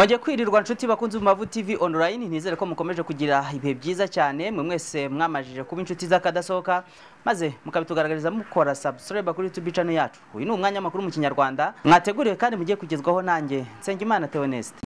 mwajya kwirirwa nshuti bakunze mu mavu tv online nizere ko mukomeje kugira ibihe byiza cyane mwe mwese mwamajije kuba inshuti z'akadasohoka maze mukabitugaragariza mukora subscribe kuri youtube channel yacu uyu ni umwanya makuru mu kinyarwanda mwateguriwe kandi mugiye kugezwaho nanjye nsengimana theoneste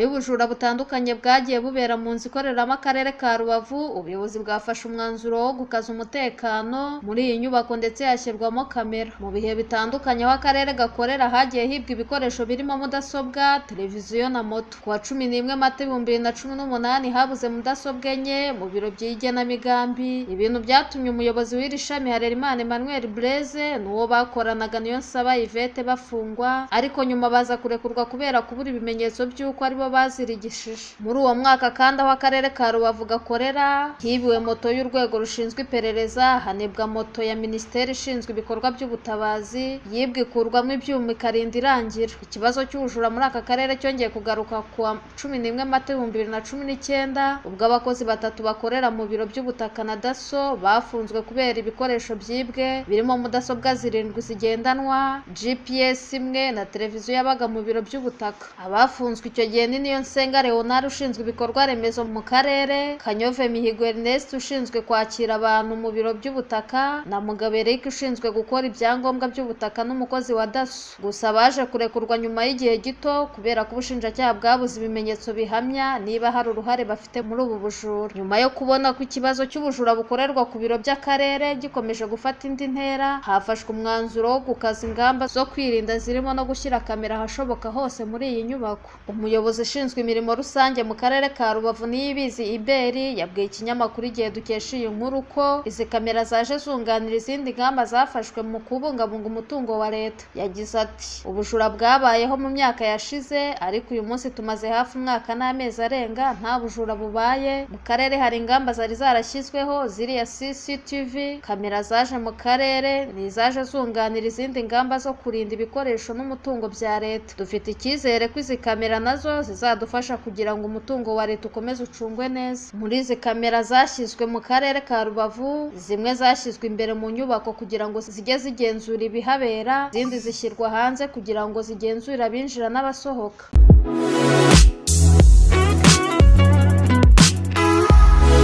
ay'ubujura butandukanye bwagiye bubera mu nzu ikoreramo akarere ka rubavu ubuyobozi bwafashe umwanzuro wo gukaza umutekano muri iyi nyubako ndetse yashyirwamo kamera mu bihe bitandukanye aho akarere gakorera hagiye hibwa ibikoresho birimo mudasobwa televiziyo na moto ku wa cumi n'imwe mata ibihumbi bibiri na cumi n'umunani habuze mudasobwa enye mu biro by'igenamigambi ibintu byatumye umuyobozi w'iri shami harerimana emmanuel breze n'uwo bakoranaga niyo nsaba yvette bafungwa ariko nyuma baza kurekurwa kubera kubura ibimenyetso by'uko aribo bazirigishije muri uwo mwaka kandi aho akarere ka rubavu gakorera hibiwe moto y'urwego rushinzwe iperereza hanibwa moto ya minisiteri ishinzwe ibikorwa by'ubutabazi yibwe ikurwamo ibyuma ikarinda irangira ikibazo cy'ubujura muri aka karere cyongeye kugaruka kuwa cumi n'imwe mata ibihumbi bibiri na cumi n'icyenda ubwo abakozi batatu bakorera mu biro by'ubutaka na daso bafunzwe kubera ibikoresho byibwe birimo mudasobwa zirindwi zigendanwa gps imwe na televiziyo yabaga mu biro by'ubutaka abafunzwe icyo gihe ni niyonsengare bonari ushinzwe ibikorwa remezo mu karere kanyove mihigo ernest ushinzwe kwakira abantu mu biro by'ubutaka na mugabo eric ushinzwe gukora ibyangombwa by'ubutaka n'umukozi wa daso gusa baje kurekurwa nyuma y'igihe gito kubera ko ubushinjacyaha bwabuze ibimenyetso bihamya niba hari uruhare bafite muri ubu bujura nyuma yo kubona ko ikibazo cy'ubujura bukorerwa ku biro by'akarere gikomeje gufata indi ntera hafashwe umwanzuro wo gukaza ingamba zo kwirinda zirimo no gushyira kamera ahashoboka hose muri iyi nyubako umuyobozi umuyobozi ushinzwe imirimo rusange mu karere ka rubavu niyibizi iberi yabwiye ikinyamakuru igihe dukesha iyi nkuru ko izi kamera zaje zunganira izindi ngamba zafashwe mu kubungabunga umutungo wa leta yagize ati ubujura bwabayeho mu myaka yashize ariko uyu munsi tumaze hafi umwaka n'amezi arenga nta bujura bubaye mu karere hari ingamba zari zarashyizweho ziriya CCTV kamera zaje mu karere ni izaje zunganira izindi ngamba zo kurinda ibikoresho n'umutungo bya leta dufite icyizere ko izi kamera nazo zizadufasha kugira ngo umutungo wa leta ukomeze ucungwe neza muri izi kamera zashyizwe mu karere ka rubavu zimwe zashyizwe imbere mu nyubako kugira ngo zijye zigenzura ibihabera izindi zishyirwa hanze kugira ngo zigenzure abinjira n'abasohoka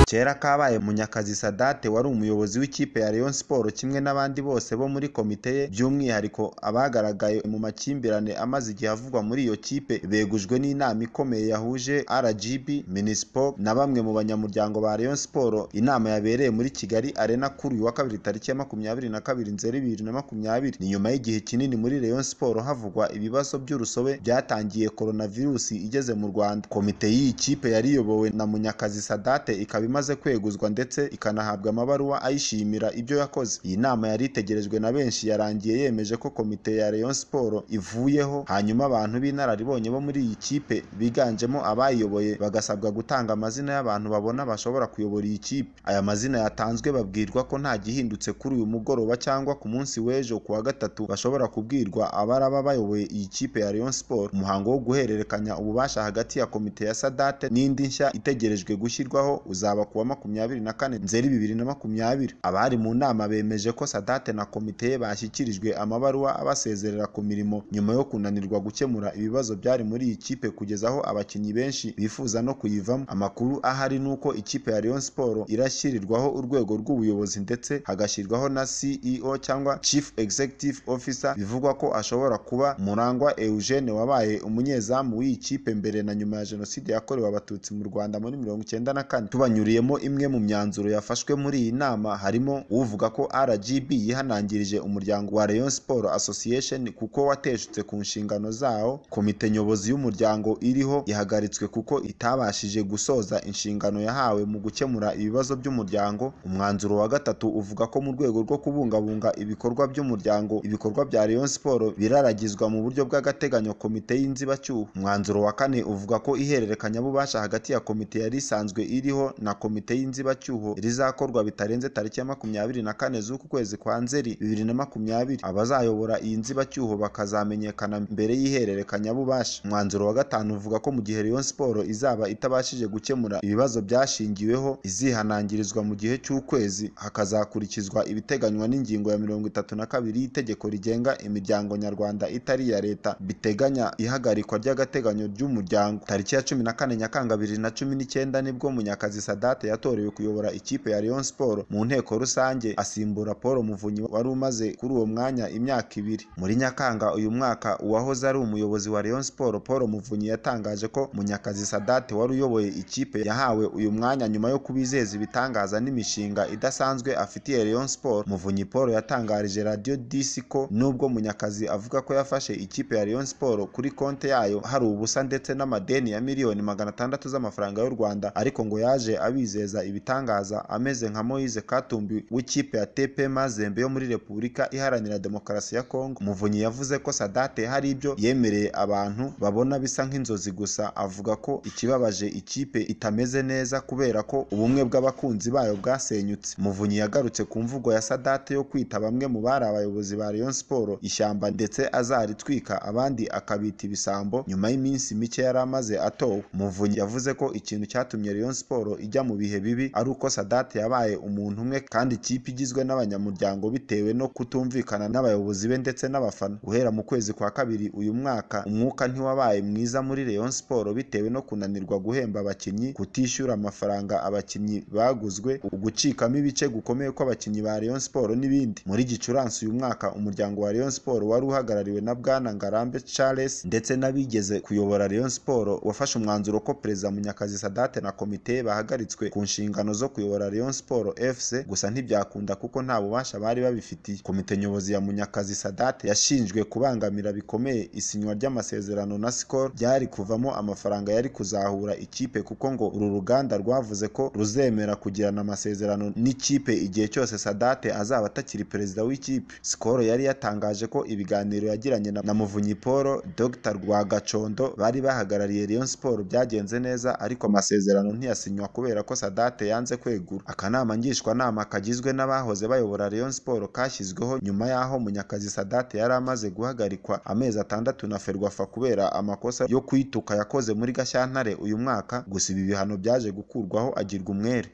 Kera kabaye Munyakazi Sadate wari umuyobozi w'ikipe ya Rayon Sports kimwe n'abandi bose bo muri komite ye by'umwihariko abagaragaye mu makimbirane amaze igihe avugwa muri iyo kipe begujwe n'inama ikomeye yahuje RGB, Minispoc na bamwe mu banyamuryango ba Rayon Sports inama yabereye muri Kigali Arena kuri uyu wa kabiri tariki ya makumyabiri na kabiri Nzeri bibiri na makumyabiri ni nyuma y'igihe kinini muri Rayon Sports havugwa ibibazo by'urusobe byatangiye coronavirus igeze mu Rwanda komite y'iyi kipe yari iyobowe na Munyakazi Sadate ikaba imaze kweguzwa ndetse ikanahabwa amabaruwa ayishimira ibyo yakoze iyi nama yari itegerejwe na benshi yarangiye yemeje ko komite ya Rayon Sport ivuyeho hanyuma abantu b'inararibonye bo muri iyi kipe biganjemo abayiyoboye bagasabwa gutanga amazina y'abantu babona bashobora kuyobora iyi kipe aya mazina yatanzwe babwirwa ko nta gihindutse kuri uyu mugoroba cyangwa ku munsi w'ejo kuwa gatatu bashobora kubwirwa abaraba bayoboye iyi kipe ya Rayon Sport umuhango wo guhererekanya ububasha hagati ya komite ya Sadate n'indi nshya itegerejwe gushyirwaho uzaba kuwa makumyabiri na kane nzeri bibiri na makumyabiri abari mu nama bemeje ko sadate na komite ye bashyikirijwe amabaruwa abasezerera ku mirimo nyuma yo kunanirwa gukemura ibibazo byari muri iyi kipe kugeza aho abakinnyi benshi bifuza no kuyivamo amakuru ahari ni uko ikipe ya Rayon Sport irashyirirwaho urwego rw'ubuyobozi ndetse hagashyirwaho na CEO cyangwa Chief Executive Officer bivugwa ko ashobora kuba Murangwa Eugene wabaye umunyezamu w'iyi kipe mbere na nyuma ya Jenoside yakorewe Abatutsi mu Rwanda muri mirongo icyenda na kane tubanyuriye hakubiyemo imwe mu myanzuro yafashwe muri iyi nama harimo uvuga ko RGB yihanangirije umuryango wa Rayon Sport Association kuko wateshutse ku nshingano zawo komite nyobozi y'umuryango iriho ihagaritswe kuko itabashije gusoza inshingano yahawe mu gukemura ibibazo by'umuryango umwanzuro wa gatatu uvuga ko mu rwego rwo kubungabunga ibikorwa by'umuryango ibikorwa bya Rayon Sport biraragizwa mu buryo bw'agateganyo komite y'inzibacyuho umwanzuro wa kane uvuga ko ihererekanyabubasha hagati ya komite yari isanzwe iriho na komite komite y'inzibacyuho rizakorwa bitarenze tariki ya makumyabiri na kane z'uku kwezi kwa nzeri bibiri na makumyabiri abazayobora iyi nzibacyuho bakazamenyekana mbere y'ihererekanyabubasha umwanzuro wa gatanu uvuga ko mu gihe rayon siporo izaba itabashije gukemura ibibazo byashingiweho izihanangirizwa mu gihe cy'ukwezi hakazakurikizwa ibiteganywa n'ingingo ya mirongo itatu na kabiri y'itegeko rigenga imiryango nyarwanda itari iya leta biteganya ihagarikwa ry'agateganyo ry'umuryango tariki ya cumi na kane nyakanga bibiri na cumi n'icyenda nibwo munyakazi sadat Karate yatorewe kuyobora ikipe ya Rayon Sports mu nteko rusange asimbura Paul Muvunyi wari umaze kuri uwo mwanya imyaka ibiri muri Nyakanga uyu mwaka uwahoze ari umuyobozi wa Rayon Sports Paul Muvunyi yatangaje ko Munyakazi Sadate wari uyoboye ikipe yahawe uyu mwanya nyuma yo kubizeza ibitangaza n'imishinga idasanzwe afitiye Rayon Sports Muvunyi Paul yatangarije Radio DC ko nubwo Munyakazi avuga ko yafashe ikipe ya Rayon Sports kuri konti yayo hari ubusa ndetse n'amadeni ya miliyoni magana atandatu z'amafaranga y'u Rwanda ariko ngo yaje abizi kwizeza ibitangaza ameze nka Moise Katumbi w'ikipe ya TP Mazembe yo muri Repubulika Iharanira Demokarasi ya Kongo Muvunyi yavuze ko Sadate hari ibyo yemereye abantu babona bisa nk'inzozi gusa avuga ko ikibabaje ikipe itameze neza kubera ko ubumwe bw'abakunzi bayo bwasenyutse Muvunyi yagarutse ku mvugo ya Sadate yo kwita bamwe mu bari abayobozi ba Rayon Sport ishyamba ndetse azaritwika abandi akabita ibisambo nyuma y'iminsi mike yari amaze atowe Muvunyi yavuze ko ikintu cyatumye Rayon Sport ijya mu bihe bibi ari uko Sadat yabaye umuntu umwe kandi ikipe igizwe n'abanyamuryango bitewe no kutumvikana n'abayobozi be ndetse n'abafana guhera mu kwezi kwa kabiri uyu mwaka umwuka ntiwabaye mwiza muri Rayon Sport bitewe no kunanirwa guhemba abakinnyi kutishyura amafaranga abakinnyi baguzwe ugucikamo ibice gukomeye kw'abakinnyi ba Rayon Sport n'ibindi muri Gicurasi uyu mwaka umuryango wa Rayon Sport wari uhagarariwe na Bwana Ngarambe Charles ndetse n'abigeze kuyobora Rayon Sport wafashe umwanzuro ko Perezida Munyakazi Sadate na komite bahagaritswe bahagaritswe ku nshingano zo kuyobora Rayon Sports FC gusa ntibyakunda kuko nta bubasha bari babifitiye komite nyobozi ya Munyakazi Sadate yashinjwe kubangamira bikomeye isinywa ry'amasezerano na Skol byari kuvamo amafaranga yari kuzahura ikipe kuko ngo uru ruganda rwavuze ko ruzemera kugirana amasezerano n'ikipe igihe cyose Sadate azaba atakiri perezida w'ikipe Skol yari yatangaje ko ibiganiro yagiranye na Muvunyi Paul Dr Rwagacondo bari bahagarariye Rayon Sports byagenze neza ariko amasezerano ntiyasinywa kubera ko Sadat yanze kwegura akanama ngishwanama kagizwe n'abahoze bayobora Rayon Sports kashyizweho nyuma y'aho Munyakazi sadate yari amaze guhagarikwa amezi atandatu na Ferwafa kubera amakosa yo kwituka yakoze muri Gashyantare uyu mwaka gusa ibi bihano byaje gukurwaho agirwa umwere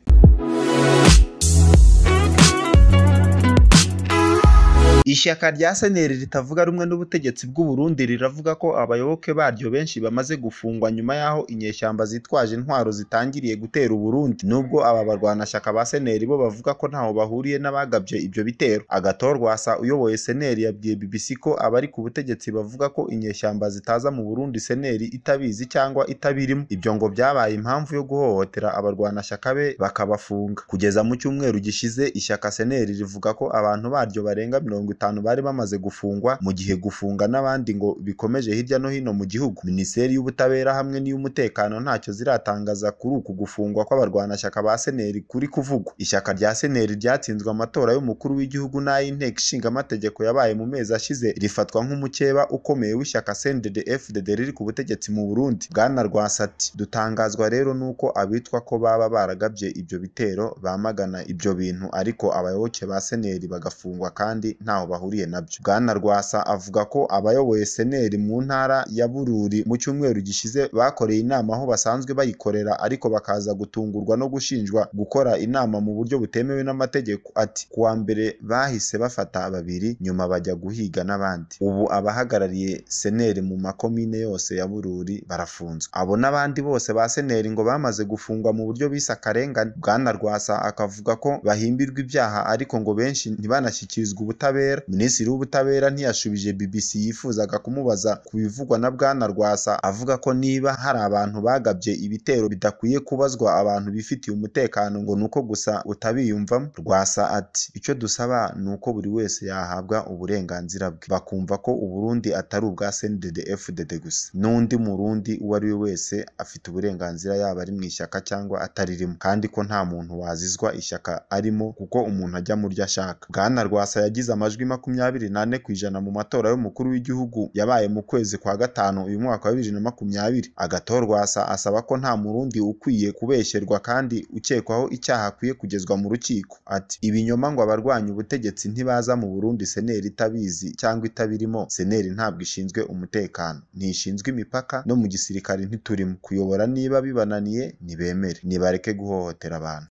Ishyaka rya Seneri ritavuga rumwe n'ubutegetsi bw'u Burundi riravuga ko abayoboke baryo benshi bamaze gufungwa nyuma y'aho inyeshyamba zitwaje intwaro zitangiriye gutera u Burundi nubwo aba barwanashyaka ba Seneri bo bavuga ko ntaho bahuriye n'abagabye ibyo bitero Agathon uyoboye Seneri yabwiye BBC ko abari ku butegetsi bavuga ko inyeshyamba zitaza mu Burundi Seneri itabizi cyangwa itabirimo ibyo ngo byabaye impamvu yo guhohotera abarwanashyaka be bakabafunga kugeza mu cyumweru gishize ishyaka Seneri rivuga ko abantu baryo barenga mirongo itanu bari bamaze gufungwa mu gihe gufunga n'abandi ngo bikomeje hirya no hino mu gihugu minisiteri y'ubutabera hamwe n'iy'umutekano ntacyo ziratangaza kuri uku gufungwa kw'abarwanashyaka ba seneri kuri kuvugwa ishyaka rya seneri ryatsinzwe amatora y'umukuru w'igihugu n'ay'inteko ishinga amategeko yabaye mu mezi ashize rifatwa nk'umukeba ukomeye w'ishyaka sendede fdd riri ku butegetsi mu burundi bwana rwasati dutangazwa rero n'uko abitwa ko baba baragabye ibyo bitero bamagana ibyo bintu ariko abayoboke ba seneri bagafungwa kandi ntaho ntaho bahuriye nabyo Bwana Rwasa avuga ko abayoboye Seneri mu ntara ya Bururi mu cyumweru gishize bakoreye inama aho basanzwe bayikorera ariko bakaza gutungurwa no gushinjwa gukora inama mu buryo butemewe n'amategeko ati kuwa mbere bahise bafata babiri nyuma bajya guhiga n'abandi ubu abahagarariye Seneri mu makomine yose ya Bururi barafunzwe abo n'abandi bose ba Seneri ngo bamaze gufungwa mu buryo bisa akarengane Bwana Rwasa akavuga ko bahimbirwa ibyaha ariko ngo benshi ntibanashyikirizwe ubutabera w'ubutabera minisitiri w'ubutabera ntiyashubije bbc yifuzaga kumubaza ku bivugwa na bwana rwasa avuga ko niba hari abantu bagabye ibitero bidakwiye kubazwa abantu bifitiye umutekano ngo nuko gusa utabiyumvamo rwasa ati icyo dusaba ni uko buri wese yahabwa uburenganzira bwe bakumva ko uburundi atari ubwa cndfdd gusa n'undi murundi uwo ari we wese afite uburenganzira yaba ari mu ishyaka cyangwa ataririmo kandi ko nta muntu wazizwa ishyaka arimo kuko umuntu ajya mu ryo ashaka bwana rwasa yagize amajwi kuri makumyabiri nane ku ijana mu matora y'umukuru w'igihugu yabaye mu kwezi kwa gatanu uyu mwaka wa bibiri na makumyabiri. Agatorwasa asaba ko nta murundi ukwiye kubeshyenwa kandi ukekwaho icyaha akwiye kugezwa mu rukiko. Ati “Ibinyoma ngo abarwanya ubutegetsi ntibaza mu Burundi Seneri itabizi cyangwa itabirimo, Seneri ntabwo ishinzwe umutekano, ntishinzwe imipaka no mu gisirikare ntiturimo. Kuyobora niba bibananiye nibemere, nibareke guhohotera abantu.”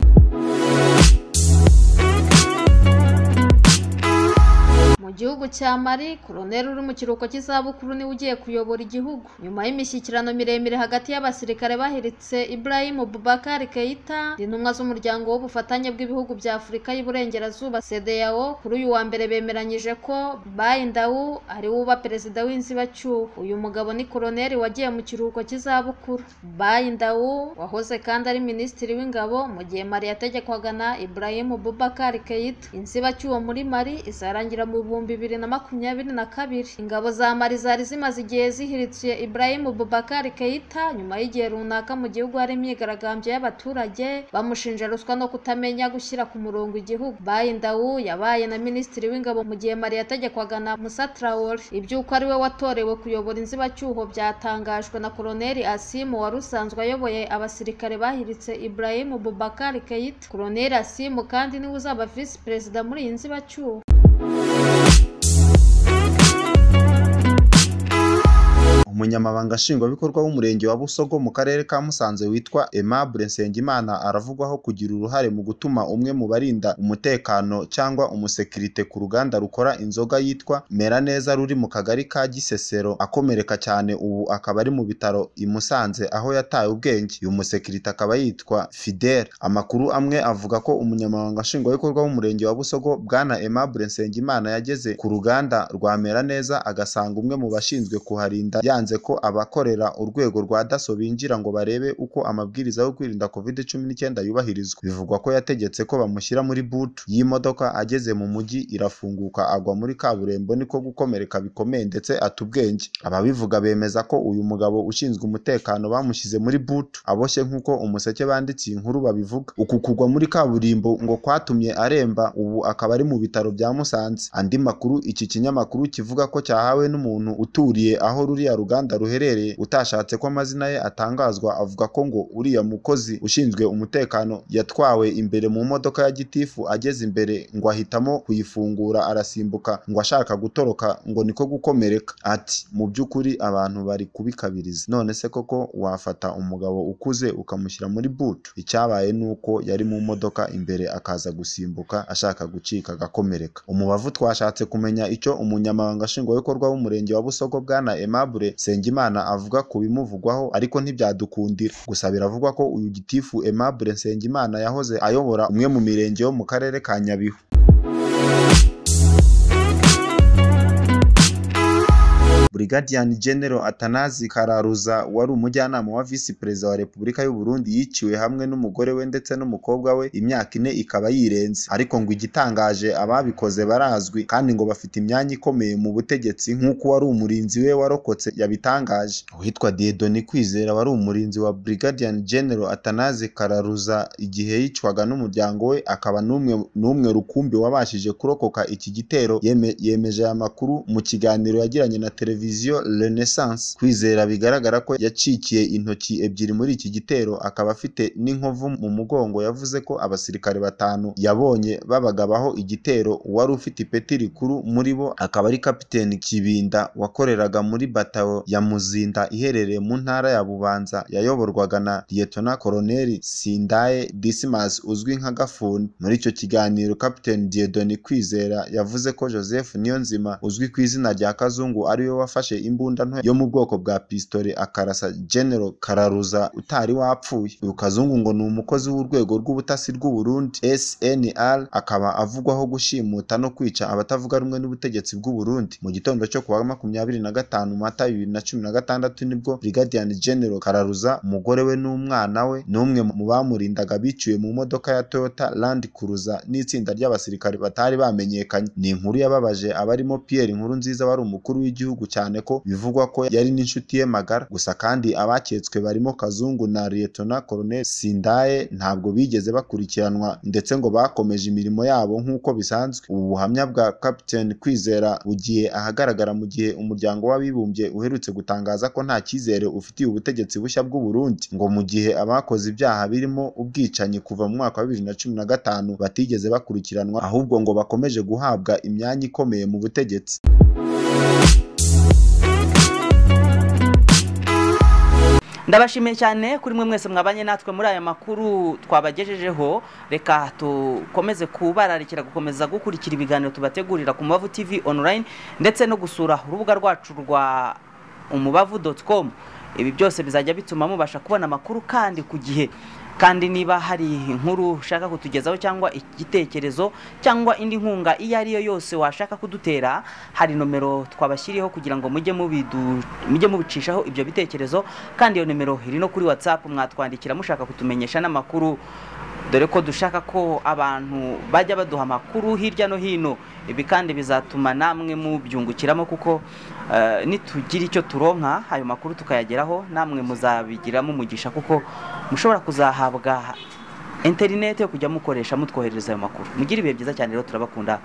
mu gihugu cya mari koroneri uri mu kiruhuko cy'izabukuru niwe ugiye kuyobora igihugu nyuma y'imishyikirano miremire hagati y'abasirikare bahiritse Ibrahim Boubacar Keita intumwa z'umuryango w'ubufatanye bw'ibihugu bya Afurika y'Iburengerazuba CEDEAO kuri uyu wa mbere bemeranyije ko Baye Ndau ari uba perezida w'inzibacyuho uyu mugabo ni koroneri wagiye mu kiruhuko cy'izabukuru Baye wahoze kandi ari minisitiri w'ingabo mu gihe mari yategekwaga na Ibrahim Boubacar Keita inzibacyuho muri mari izarangira mu ibihumbi bibiri na makumyabiri na kabiri ingabo za mari zari zimaze igihe zihirikiye Ibrahim Bubakari Keita nyuma y'igihe runaka mu gihugu hari imyigaragambyo y'abaturage bamushinja ruswa no kutamenya gushyira ku murongo igihugu Bayindawu yabaye na minisitiri w'ingabo mu gihe mari yategekwaga na Musa Traore iby'uko ari we watorewe kuyobora inzibacyuho byatangajwe na Koloneli Asimu wari usanzwe ayoboye abasirikare bahiritse Ibrahim Bubakari Keita Koloneli Asimu kandi niwe uzaba visi perezida muri iyi nzibacyuho Umunyamabanga Nshingwabikorwa w'Umurenge wa Busogo mu Karere ka Musanze witwa Aimable Nsengimana aravugwaho kugira uruhare mu gutuma umwe mu barinda umutekano cyangwa umusekirite ku ruganda rukora inzoga yitwa Meraneza ruri mu Kagari ka Gisesero akomereka cyane ubu akaba ari mu bitaro i Musanze aho yataye ubwenge, uyu musekirite akaba yitwa Fidele. Amakuru amwe avuga ko Umunyamabanga Nshingwabikorwa w'Umurenge wa Busogo Bwana Aimable Nsengimana yageze ku ruganda rwa Meraneza agasanga umwe mu bashinzwe kuharinda yanze byatanze ko abakorera urwego rwa daso binjira ngo barebe uko amabwiriza yo kwirinda Covid cumi n'icyenda yubahirizwa. Bivugwa ko yategetse ko bamushyira muri boot y'imodoka ageze mu mujyi irafunguka agwa muri kaburimbo niko gukomereka bikomeye ndetse ata ubwenge. Ababivuga bemeza ko uyu mugabo ushinzwe umutekano bamushyize muri boot aboshye nk'uko Umuseke banditse inkuru babivuga. Uku kugwa muri kaburimbo ngo kwatumye aremba ubu akaba ari mu bitaro bya Musanze. Andi makuru iki kinyamakuru kivuga ko cyahawe n'umuntu uturiye aho ruriya ruganda rwanda ruherereye utashatse ko amazina ye atangazwa avuga ko ngo uriya mukozi ushinzwe umutekano yatwawe imbere mu modoka ya gitifu ageze imbere ngo ahitamo kuyifungura arasimbuka ngo ashaka gutoroka ngo niko gukomereka ati mu by'ukuri abantu bari kubikabiriza none se koko wafata umugabo ukuze ukamushyira muri butu icyabaye ni uko yari mu modoka imbere akaza gusimbuka ashaka gucika agakomereka umubavu twashatse kumenya icyo umunyamabanga nshingwabikorwa w'umurenge wa busogo bwana se Nsengimana avuga ku bimuvugwaho ariko ntibyadukundira gusa biravugwa ko uyu Gitifu Aimable Nsengimana yahoze ayobora umwe mu mirenge yo mu karere ka Nyabihu Burigadiyan General Atanazi Kararuza wari umujyanama wa Visi Perezida wa Repubulika y'u Burundi yiciwe hamwe n'umugore we ndetse n'umukobwa we imyaka ine ikaba yirenze. Ariko ngo igitangaje ababikoze barazwi kandi ngo bafite imyanya ikomeye mu butegetsi nk'uko wari umurinzi we warokotse yabitangaje. Uwitwa Dieudonne Kwizera wari umurinzi wa Brigadier General Atanazi Kararuza igihe yicwaga n'umuryango we akaba n'umwe rukumbi wabashije kurokoka iki gitero yemeje aya makuru mu kiganiro yagiranye na televiziyo Vision Renaissance Kwizera bigaragara ko yacikiye intoki ebyiri muri iki gitero akaba afite n'inkovu mu mugongo yavuze ko abasirikare batanu yabonye babagabaho igitero wari ufite ipeti rikuru muri bo akaba ari Kapiteni Kibinda wakoreraga muri batawo ya Muzinda iherereye mu ntara ya Bubanza yayoborwaga na Lt Col Sindaye Dismas uzwi nka Gafuni muri icyo kiganiro Kapiteni Dieudonné Kwizera yavuze ko Joseph Niyonzima uzwi ku izina rya Kazungu ariwe wafashe yafashe imbunda nto yo mu bwoko bwa pisitore akarasa General Kararuza utari wapfuye uyu Kazungu ngo ni umukozi w'urwego rw'ubutasi rw'u Burundi SNR akaba avugwaho gushimuta no kwica abatavuga rumwe n'ubutegetsi bw'u Burundi mu gitondo cyo kuwa makumyabiri na gatanu Mata bibiri na cumi na gatandatu nibwo Brigadier General Kararuza umugore we n'umwana we n'umwe mu bamurindaga biciwe mu modoka ya Toyota Land Cruiser n'itsinda ry'abasirikare batari bamenyekanye ni inkuru yababaje abarimo Pierre Nkuru nziza wari umukuru w'igihugu cya cyane ko bivugwa ko yari n'inshuti ye magara gusa kandi abaketswe barimo Kazungu na Liyetona Koloneli Sindaye ntabwo bigeze bakurikiranwa ndetse ngo bakomeje imirimo yabo nk'uko bisanzwe ubu buhamya bwa Kapiteni Kwizera bugiye ahagaragara mu gihe umuryango w'abibumbye uherutse gutangaza ko nta cyizere ufitiye ubutegetsi bushya bw'u Burundi ngo mu gihe abakoze ibyaha birimo ubwicanyi kuva mu mwaka wa bibiri na cumi na gatanu batigeze bakurikiranwa ahubwo ngo bakomeje guhabwa imyanya ikomeye mu butegetsi ndabashimiye cyane kuri mwe mwese mwabanye natwe muri aya makuru twabagejejeho reka tukomeze kubararikira gukomeza gukurikira ibiganiro tubategurira ku mubavu tv online ndetse no gusura urubuga rwacu rwa umubavu dotu komu ibi byose bizajya bituma mubasha kubona amakuru kandi ku gihe kandi niba hari inkuru ushaka kutugezaho cyangwa igitekerezo cyangwa indi nkunga iyo ari yo yose washaka kudutera hari nomero twabashyiriyeho kugira ngo mujye mubicishaho ibyo bitekerezo kandi iyo nomero iri no kuri watsapu mwatwandikira mushaka kutumenyesha n'amakuru dore ko dushaka ko abantu bajya baduha amakuru hirya no hino ibi kandi bizatuma namwe mubyungukiramo kuko eh, nitugira icyo turonka ayo makuru tukayageraho namwe muzabigiramo umugisha kuko mushobora kuzahabwa interineti yo kujya mukoresha mutwoherereza ayo makuru mugira ibihe byiza cyane rero turabakunda